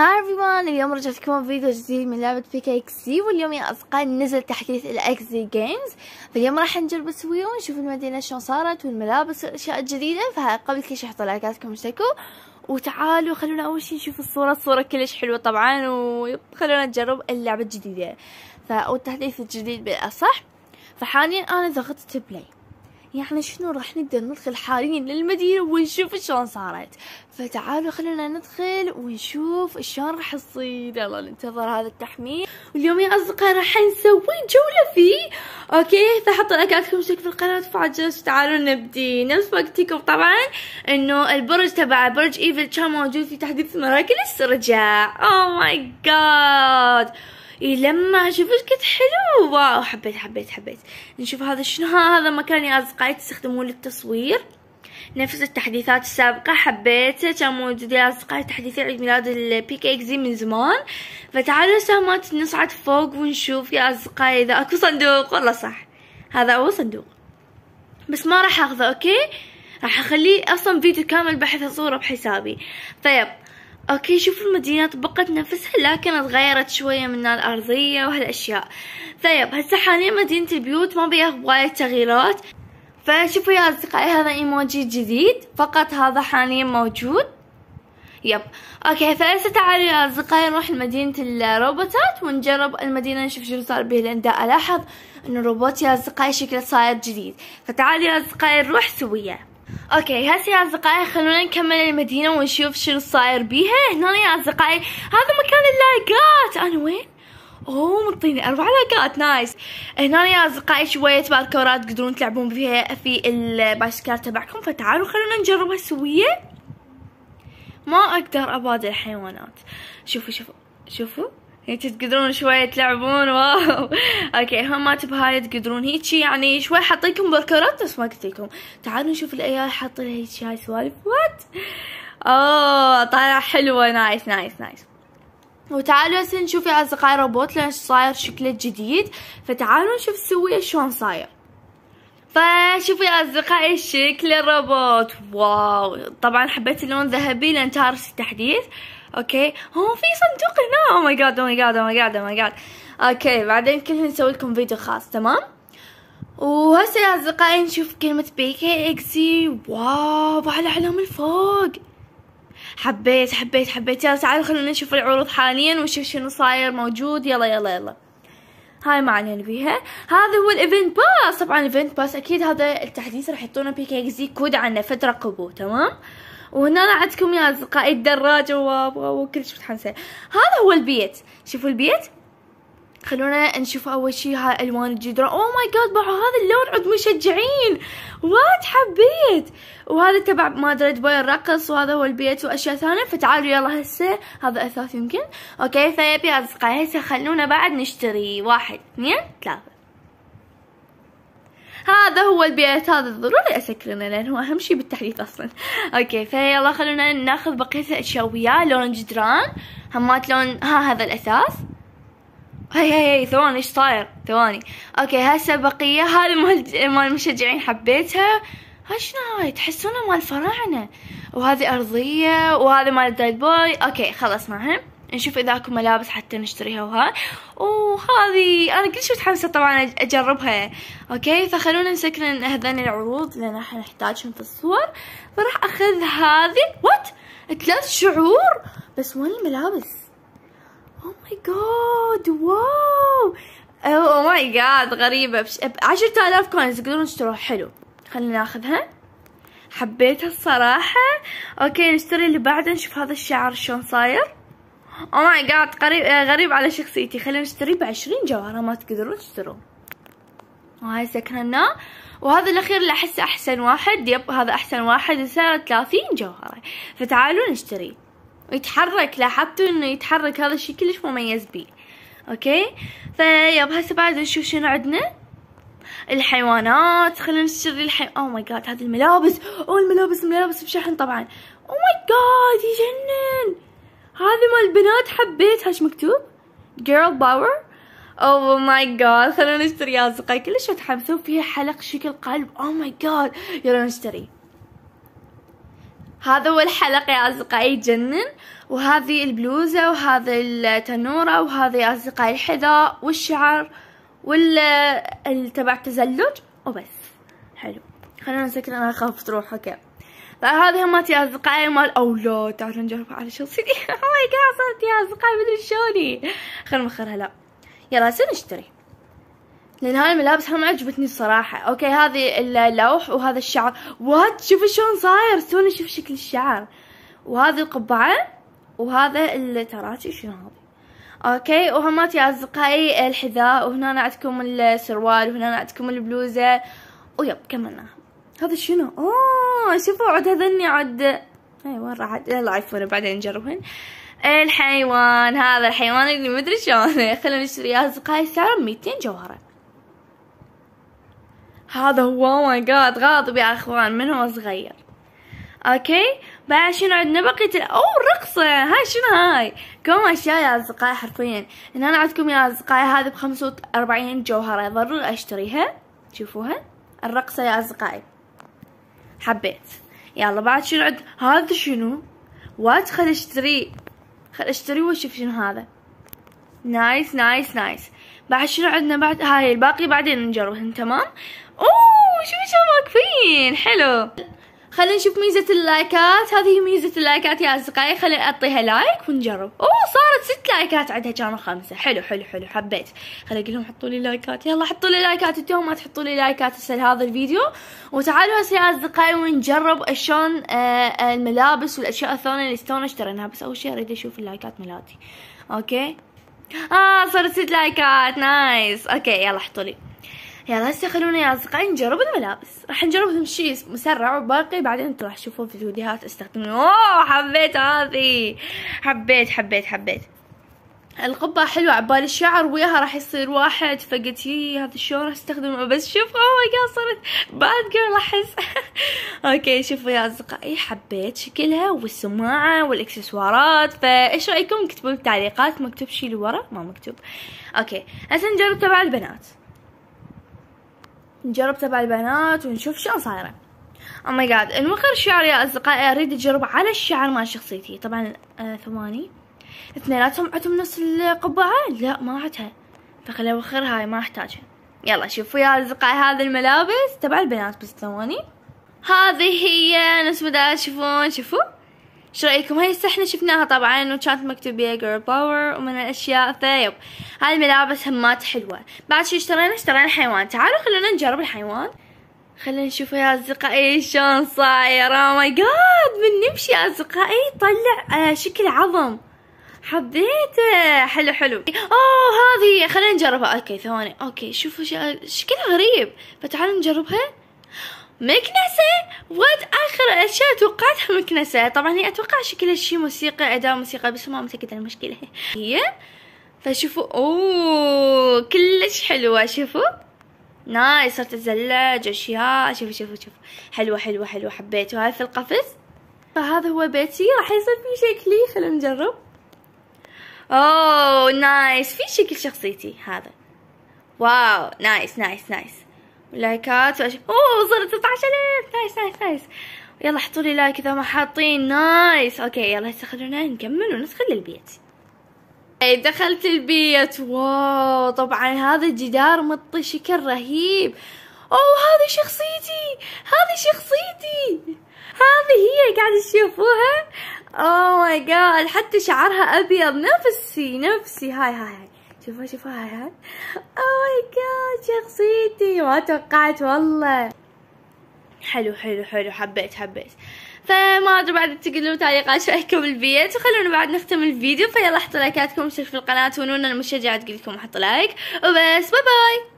هاي everyone اليوم رجعت لكم فيديو جديد من لعبة بيكا اكسي واليوم يا اصدقائي نزل تحديث الاكسي جيمز فاليوم راح نجرب نسويه ونشوف المدينة شلون صارت والملابس والاشياء الجديدة فقبل كل شي حطوا لايكاتكم واشتركوا وتعالوا خلونا اول شي نشوف الصورة الصورة كلش حلوة طبعا وخلونا نجرب اللعبة الجديدة فالتحديث الجديد بالاصح فحاليا انا ضغطت بلاي يعني شنو راح نقدر ندخل حاليا للمدينة ونشوف شلون صارت فتعالوا خلينا ندخل ونشوف شلون راح تصير يلا ننتظر هذا التحميل واليوم يا اصدقاء راح نسوي جولة فيه اوكي فحطوا لايكاتكم شيك في القناة وفعل الجرس تعالوا نبدي نفس وقتكم طبعا انه البرج تبع برج ايفل كان موجود في تحديث مراكل الرجاع او oh ماي جاد اي لما شفت كنت حلو واو حبيت حبيت حبيت نشوف هذا شنو هذا مكان يا اصدقائي تستخدموه للتصوير نفس التحديثات السابقة حبيته كان موجود يا اصدقائي تحديث عيد ميلاد البيك اكزي من زمان فتعالوا سامات نصعد فوق ونشوف يا اصدقائي اذا اكو صندوق والله صح هذا اول صندوق بس ما راح اخذه اوكي راح اخليه اصلا فيديو كامل بحث صورة بحسابي طيب شوفوا المدينه طبقت نفسها لكن تغيرت شويه من الارضيه وهالاشياء طيب هسه حاليا مدينه البيوت ما بيها وايد تغييرات فشوفوا يا اصدقائي هذا ايموجي جديد فقط هذا حاليا موجود يب اوكي فهسه تعالوا يا اصدقائي نروح لمدينه الروبوتات ونجرب المدينه نشوف شنو صار بيها لان دا الاحظ انه الروبوت يا اصدقائي شكله صاير جديد فتعالوا يا اصدقائي نروح سويه اوكي هسه يا اصدقائي خلونا نكمل المدينه ونشوف شنو صاير بيها هنا يا اصدقائي هذا مكان اللايكات انا وين اوه مطيني اربع لايكات نايس هنا يا اصدقائي شويه باركورات تقدرون تلعبون فيها في البايسكلات تبعكم فتعالوا خلونا نجربها سويه ما اقدر ابادل الحيوانات شوفوا شوفوا شوفوا تقدرون شوية تلعبون واو اوكي هم ما بهاي تقدرون هيك يعني شوي حطيكم بركرات بس ما قلت لكم تعالوا نشوف العيال حاطين هيك هاي سوالف وات اوه طالعة حلوة نايس نايس نايس وتعالوا هسه نشوف يا اصدقائي روبوت لان صاير شكله جديد فتعالوا نشوف سوية شلون صاير فشوفوا يا اصدقائي شكل الروبوت واو طبعا حبيت اللون ذهبي لان تعرف التحديث اوكي هو في صندوق هنا او ماي جاد او ماي جاد او ماي جاد او ماي جاد اوكي بعدين كنا نسوي لكم فيديو خاص تمام وهسه يا اصدقائي نشوف كلمة بي كي اكسي واو على علام الفوق حبيت حبيت حبيت يلا تعالوا خلونا نشوف العروض حاليا ونشوف شنو صاير موجود يلا يلا يلا هاي ما علينا بيها هذا هو الايفنت باس طبعا الايفنت باس اكيد هذا التحديث راح يعطونا بي كي اكسي كود عنه فترة قبول تمام وهنا عندكم يا اصدقائي الدراجه وكلش متحمسه هذا هو البيت شوفوا البيت خلونا نشوف اول شيء هاي الوان الجدران اوه ماي جاد باعوا هذا اللون عند مشجعين وايد حبيت وهذا تبع ما ادري دبي الرقص وهذا هو البيت واشياء ثانيه فتعالوا يلا هسه هذا اثاث يمكن اوكي فيبي اصدقائي هسه خلونا بعد نشتري واحد اثنين ثلاثه هذا هو البيت هذا ضروري اسكرنه لان هو اهم شيء بالتحديث اصلا اوكي فيلا خلونا ناخذ بقيه الاشياء وياه لون جدران همات لون ها هذا الاساس هي هي هي ثواني ايش صاير ثواني اوكي هسه بقيه هذا مال مال المشجعين حبيتها شنو هاي تحسونه مال فراعنة وهذه ارضيه وهذا مال الدايد بوي اوكي خلص معهم نشوف اذا اكو ملابس حتى نشتريها وها وهذه انا كل شيء متحمسه طبعا اجربها اوكي فخلونا نسكر هذين العروض لان راح نحتاجهم في الصور فراح اخذ هذه وات ثلاث شعور بس وين الملابس او ماي جاد واو او ماي جاد غريبه ب 10000 كوينز تقدرون تشتروها حلو خلينا ناخذها حبيتها الصراحة اوكي نشتري اللي بعده نشوف هذا الشعر شلون صاير او ماي جاد قريب آه، غريب على شخصيتي خلينا نشتري بعشرين جوهرة ما تقدرون تشترون وهاي سكننا وهذا الأخير اللي أحسه أحسن واحد يب هذا أحسن واحد سعره ثلاثين جوهرة فتعالوا نشتري ويتحرك لاحظتوا إنه يتحرك هذا الشيء كلش مميز بيه أوكي فيب هسه بعد نشوف شنو عندنا الحيوانات خلينا نشتري الحي او ماي جاد هذه الملابس او الملابس الملابس بشحن طبعا او ماي جاد يجنن هذه مال البنات حبيتها ايش مكتوب جيرل باور او ماي جاد خلونا نشتري يا اصدقائي كلش متحمسين فيها حلق شكل قلب او ماي جاد يلا نشتري هذا هو الحلق يا اصدقائي يجنن وهذه البلوزة وهذا التنورة وهذا يا اصدقائي الحذاء والشعر وال تبع التزلج وبس حلو خلونا نسكر انا اخاف تروح اوكي فهذه يا اصدقائي مال او لا تعالوا نجربها على شخصيتي او ماي جاد صارت يا اصدقائي مدري شلوني خل مخرها لا يلا هسه نشتري لان هاي الملابس ما عجبتني الصراحة اوكي هذه اللوح وهذا الشعر وات شوفوا شلون صاير سوني شوف شكل الشعر وهذه القبعة وهذا التراتي شنو هذا اوكي وهمات يا اصدقائي الحذاء وهنا عندكم السروال وهنا عندكم البلوزة ويب كملناها هذا شنو اوه آه، شوفوا عد هذني عد اي وين راحت يلا ايفون بعدين نجربهن الحيوان هذا الحيوان اللي مدري شلونه خلينا نشتري يا اصدقائي سعره 200 جوهره هذا هو ماي oh جاد غاضب يا اخوان من هو صغير اوكي بعد شنو عندنا بقية او رقصة هاي شنو هاي كم اشياء يا اصدقائي حرفيا ان انا عندكم يا اصدقائي هذه بخمسة واربعين جوهرة ضروري اشتريها شوفوها الرقصة يا اصدقائي حبيت يلا بعد شنو عد هذا شنو وات خل اشتري خل اشتري واشوف شنو هذا نايس نايس نايس بعد شنو عندنا بعد هاي الباقي بعدين نجربهن تمام اوه شو شو واقفين حلو خلينا نشوف ميزة اللايكات هذه ميزة اللايكات يا أصدقائي خلينا أعطيها لايك ونجرب أوه صارت ست لايكات عندها كانوا خمسة حلو حلو حلو حبيت خلينا أقول لهم حطوا لي لايكات يلا حطوا لي لايكات أنتم ما تحطوا لي لايكات هسه لهذا الفيديو وتعالوا هسه يا أصدقائي ونجرب شلون آه، الملابس والأشياء الثانية اللي استونا اشتريناها بس أول شيء أريد أشوف اللايكات ملاتي أوكي آه صارت ست لايكات نايس أوكي يلا حطوا لي يلا هسه خلونا يا اصدقائي نجرب الملابس راح نجرب شيء مسرع وباقي بعدين انتم راح تشوفون فيديوهات استخدمون اوه حبيت هذه حبيت حبيت حبيت القبة حلوة عبالي الشعر وياها راح يصير واحد فقلت يي هذا شلون راح استخدمه بس شوف اوه ماي جاد صرت باد جيرل احس اوكي شوفوا يا اصدقائي حبيت شكلها والسماعة والاكسسوارات فايش رايكم اكتبوا بالتعليقات مكتوب شي لورا ما مكتوب اوكي هسه نجرب تبع البنات نجرب تبع البنات ونشوف شلون صايره او ماي جاد المخر الشعر يا اصدقائي اريد اجرب على الشعر مال شخصيتي طبعا آه ثماني اثنيناتهم عندهم نفس القبعه لا ما عندها فخلي اوخر هاي ما احتاجها يلا شوفوا يا اصدقائي هذه الملابس تبع البنات بس ثواني هذه هي نفس ما تشوفون شوفوا شو رايكم هاي احنا شفناها طبعا وكانت مكتوب بيها جيرل باور ومن الاشياء ثيب هاي الملابس همات حلوه بعد شو اشترينا اشترينا حيوان تعالوا خلونا نجرب الحيوان خلينا نشوف يا اصدقائي شلون صاير او ماي جاد من نمشي يا اصدقائي طلع آه، شكل عظم حبيته حلو حلو اوه هذه خلينا نجربها اوكي ثواني اوكي شوفوا شكلها غريب فتعالوا نجربها مكنسة وات آخر أشياء توقعتها مكنسة طبعا هي أتوقع شكل هالشي موسيقى اداء موسيقى بس ما متأكدة المشكلة هي طيب، فشوفوا أوه كلش حلوة شوفوا نايس صرت اتزلج اشياء شوفوا شوفوا شوفوا حلوه حلوه حلوه حبيت هاي في القفز فهذا هو بيتي راح يصير في شكلي خلونا نجرب اوه نايس في شكل شخصيتي هذا واو نايس نايس نايس آه، لايكات وأش... اوه وصلت 19000 نايس نايس نايس يلا حطوا لي لايك اذا ما حاطين نايس اوكي يلا هسه خلونا نكمل وندخل للبيت اي دخلت البيت واو طبعا هذا الجدار مطي شكل رهيب اوه هذه شخصيتي هذه شخصيتي هذه هي قاعد تشوفوها اوه ماي جاد حتى شعرها ابيض نفسي نفسي هاي هاي هاي شوفوا شوفوا هاي او ماي جاد شخصيتي ما توقعت والله حلو حلو حلو حبيت حبيت فما ادري بعد تقولوا تعليقات رايكم بالبيت وخلونا بعد نختم الفيديو فيلا حطوا لايكاتكم وشتركوا في القناه ونونا المشجعه تقول لكم احط لايك وبس باي باي